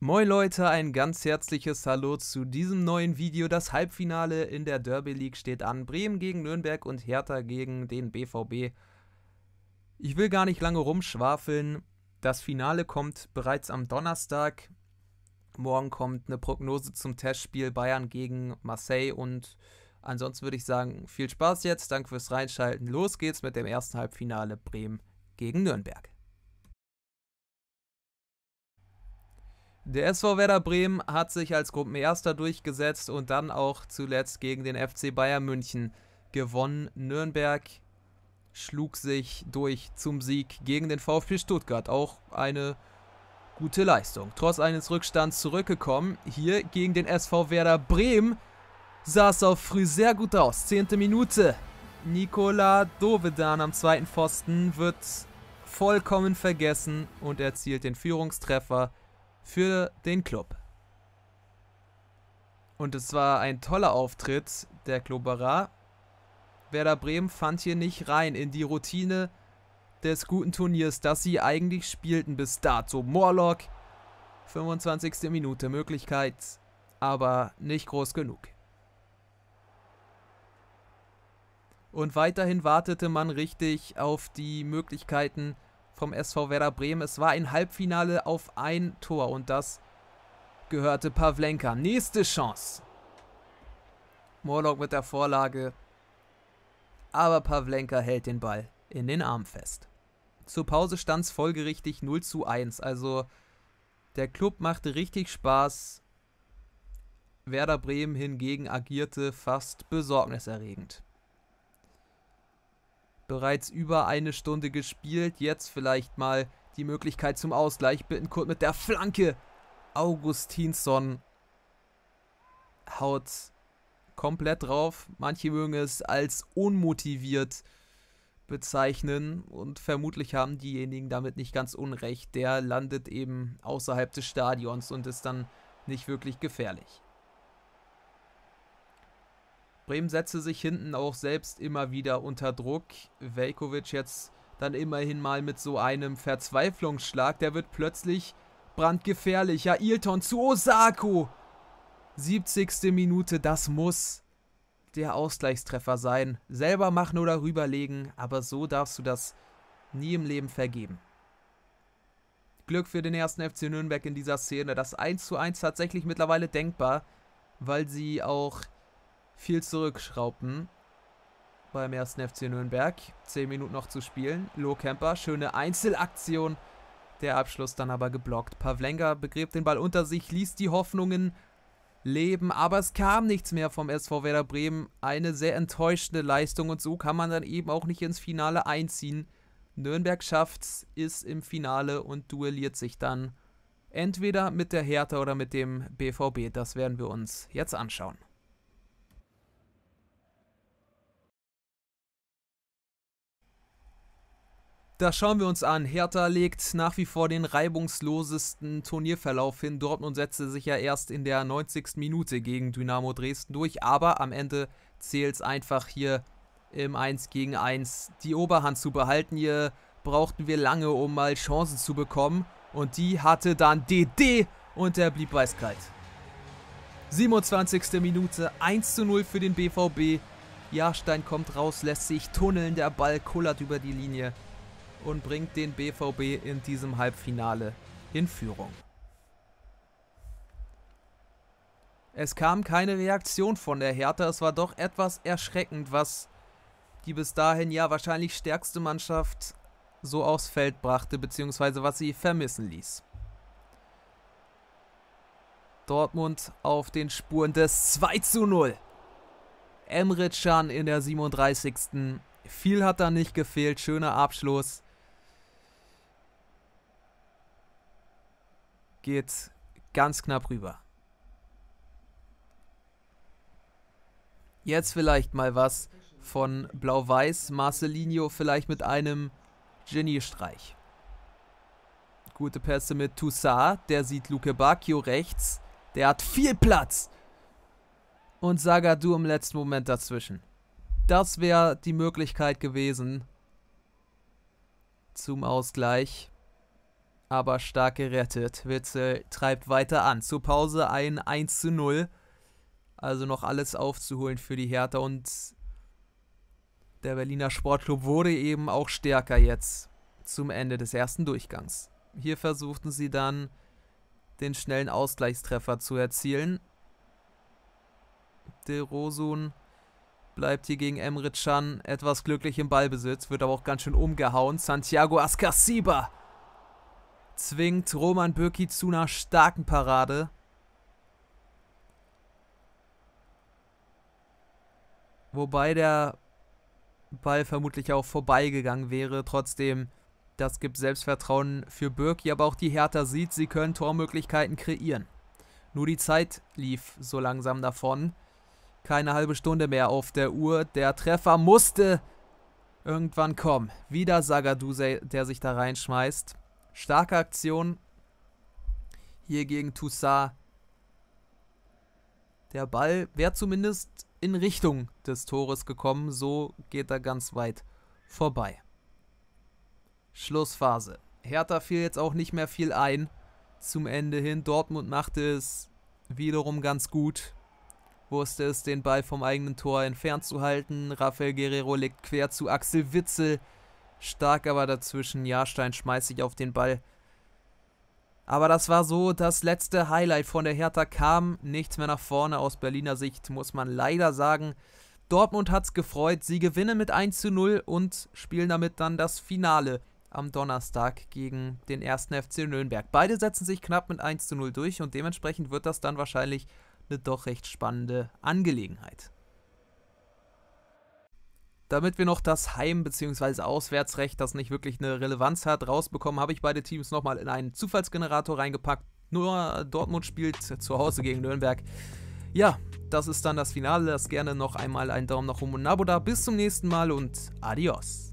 Moin Leute, ein ganz herzliches Hallo zu diesem neuen Video. Das Halbfinale in der Derby League steht an. Bremen gegen Nürnberg und Hertha gegen den BVB. Ich will gar nicht lange rumschwafeln. Das Finale kommt bereits am Donnerstag. Morgen kommt eine Prognose zum Testspiel Bayern gegen Marseille und ansonsten würde ich sagen, viel Spaß jetzt, danke fürs Reinschalten. Los geht's mit dem ersten Halbfinale Bremen gegen Nürnberg. Der SV Werder Bremen hat sich als Gruppenerster durchgesetzt und dann auch zuletzt gegen den FC Bayern München gewonnen. Nürnberg schlug sich durch zum Sieg gegen den VfB Stuttgart. Auch eine gute Leistung. Trotz eines Rückstands zurückgekommen. Hier gegen den SV Werder Bremen sah es auf früh sehr gut aus. Zehnte Minute. Nikola Dovedan am zweiten Pfosten wird vollkommen vergessen und erzielt den Führungstreffer für den Club. Und es war ein toller Auftritt der Kloberer. Werder Bremen fand hier nicht rein in die Routine des guten Turniers, das sie eigentlich spielten bis dato. Morlock, 25. Minute Möglichkeit, aber nicht groß genug. Und weiterhin wartete man richtig auf die Möglichkeiten vom SV Werder Bremen. Es war ein Halbfinale auf ein Tor und das gehörte Pavlenka. Nächste Chance. Morlock mit der Vorlage. Aber Pavlenka hält den Ball in den Arm fest. Zur Pause stand es folgerichtig 0 zu 1. Also der Club machte richtig Spaß. Werder Bremen hingegen agierte fast besorgniserregend bereits über eine Stunde gespielt. Jetzt vielleicht mal die Möglichkeit zum Ausgleich. Bittenkurt mit der Flanke. Augustinsson haut komplett drauf. Manche mögen es als unmotiviert bezeichnen und vermutlich haben diejenigen damit nicht ganz unrecht. Der landet eben außerhalb des Stadions und ist dann nicht wirklich gefährlich. Bremen setzte sich hinten auch selbst immer wieder unter Druck. Veljkovic jetzt dann immerhin mal mit so einem Verzweiflungsschlag. Der wird plötzlich brandgefährlich. Ja, Ilton zu Osako. 70. Minute, das muss der Ausgleichstreffer sein. Selber machen oder rüberlegen, aber so darfst du das nie im Leben vergeben. Glück für den ersten FC Nürnberg in dieser Szene. Das 1 zu 1 tatsächlich mittlerweile denkbar, weil sie auch viel zurückschrauben beim ersten FC Nürnberg. Zehn Minuten noch zu spielen. Lo Kemper, schöne Einzelaktion. Der Abschluss dann aber geblockt. Pavlenka begräbt den Ball unter sich, ließ die Hoffnungen leben, aber es kam nichts mehr vom SV Werder Bremen. Eine sehr enttäuschende Leistung und so kann man dann eben auch nicht ins Finale einziehen. Nürnberg schafft es, ist im Finale und duelliert sich dann entweder mit der Hertha oder mit dem BVB. Das werden wir uns jetzt anschauen. Das schauen wir uns an. Hertha legt nach wie vor den reibungslosesten Turnierverlauf hin. Dortmund setzte sich ja erst in der 90. Minute gegen Dynamo Dresden durch, aber am Ende zählt es einfach hier im 1 gegen 1 die Oberhand zu behalten. Hier brauchten wir lange, um mal Chancen zu bekommen und die hatte dann DD und er blieb weißkalt. 27. Minute 1 zu 0 für den BVB. Jahrstein kommt raus, lässt sich tunneln, der Ball kullert über die Linie und bringt den BVB in diesem Halbfinale in Führung. Es kam keine Reaktion von der Hertha. Es war doch etwas erschreckend, was die bis dahin ja wahrscheinlich stärkste Mannschaft so aufs Feld brachte, beziehungsweise was sie vermissen ließ. Dortmund auf den Spuren des 2 zu 0. Emre Can in der 37. Viel hat da nicht gefehlt. Schöner Abschluss. geht ganz knapp rüber. Jetzt vielleicht mal was von Blau-Weiß. Marcelinho vielleicht mit einem Geniestreich. Gute Pässe mit Toussaint. Der sieht Luke Bacchio rechts. Der hat viel Platz. Und Sagadu im letzten Moment dazwischen. Das wäre die Möglichkeit gewesen zum Ausgleich aber stark gerettet. Witzel treibt weiter an. Zur Pause ein 1 zu 0. Also noch alles aufzuholen für die Hertha und der Berliner Sportclub wurde eben auch stärker jetzt zum Ende des ersten Durchgangs. Hier versuchten sie dann den schnellen Ausgleichstreffer zu erzielen. De Rosun bleibt hier gegen Emre Can etwas glücklich im Ballbesitz, wird aber auch ganz schön umgehauen. Santiago Ascasiba zwingt Roman Bürki zu einer starken Parade. Wobei der Ball vermutlich auch vorbeigegangen wäre. Trotzdem, das gibt Selbstvertrauen für Bürki, aber auch die Hertha sieht, sie können Tormöglichkeiten kreieren. Nur die Zeit lief so langsam davon. Keine halbe Stunde mehr auf der Uhr. Der Treffer musste irgendwann kommen. Wieder Sagaduse, der sich da reinschmeißt. Starke Aktion hier gegen Toussaint. Der Ball wäre zumindest in Richtung des Tores gekommen. So geht er ganz weit vorbei. Schlussphase. Hertha fiel jetzt auch nicht mehr viel ein zum Ende hin. Dortmund machte es wiederum ganz gut. Wusste es, den Ball vom eigenen Tor entfernt zu halten. Rafael Guerrero legt quer zu Axel Witzel. Stark aber dazwischen. Jahrstein schmeißt sich auf den Ball. Aber das war so das letzte Highlight von der Hertha. Kam nichts mehr nach vorne aus Berliner Sicht, muss man leider sagen. Dortmund hat es gefreut. Sie gewinnen mit 1 zu 0 und spielen damit dann das Finale am Donnerstag gegen den ersten FC Nürnberg. Beide setzen sich knapp mit 1 zu 0 durch und dementsprechend wird das dann wahrscheinlich eine doch recht spannende Angelegenheit. Damit wir noch das Heim- bzw. Auswärtsrecht, das nicht wirklich eine Relevanz hat, rausbekommen, habe ich beide Teams nochmal in einen Zufallsgenerator reingepackt. Nur Dortmund spielt zu Hause gegen Nürnberg. Ja, das ist dann das Finale. Lasst gerne noch einmal einen Daumen nach oben und ein Abo da. Bis zum nächsten Mal und adios.